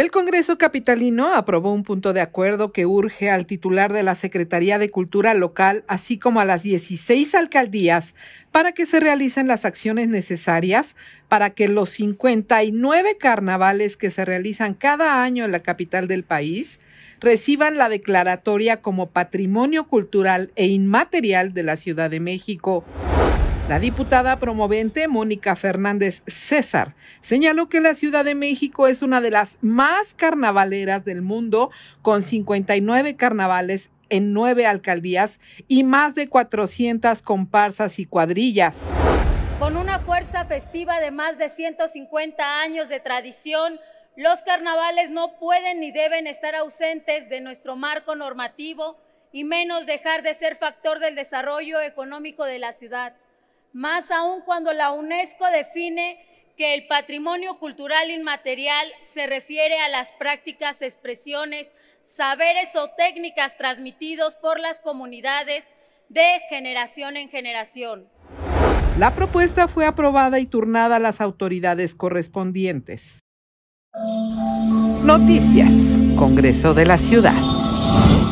El Congreso Capitalino aprobó un punto de acuerdo que urge al titular de la Secretaría de Cultura Local, así como a las 16 alcaldías, para que se realicen las acciones necesarias para que los 59 carnavales que se realizan cada año en la capital del país reciban la declaratoria como Patrimonio Cultural e Inmaterial de la Ciudad de México. La diputada promovente Mónica Fernández César señaló que la Ciudad de México es una de las más carnavaleras del mundo, con 59 carnavales en nueve alcaldías y más de 400 comparsas y cuadrillas. Con una fuerza festiva de más de 150 años de tradición, los carnavales no pueden ni deben estar ausentes de nuestro marco normativo y menos dejar de ser factor del desarrollo económico de la ciudad más aún cuando la UNESCO define que el patrimonio cultural inmaterial se refiere a las prácticas, expresiones, saberes o técnicas transmitidos por las comunidades de generación en generación. La propuesta fue aprobada y turnada a las autoridades correspondientes. Noticias. Congreso de la Ciudad.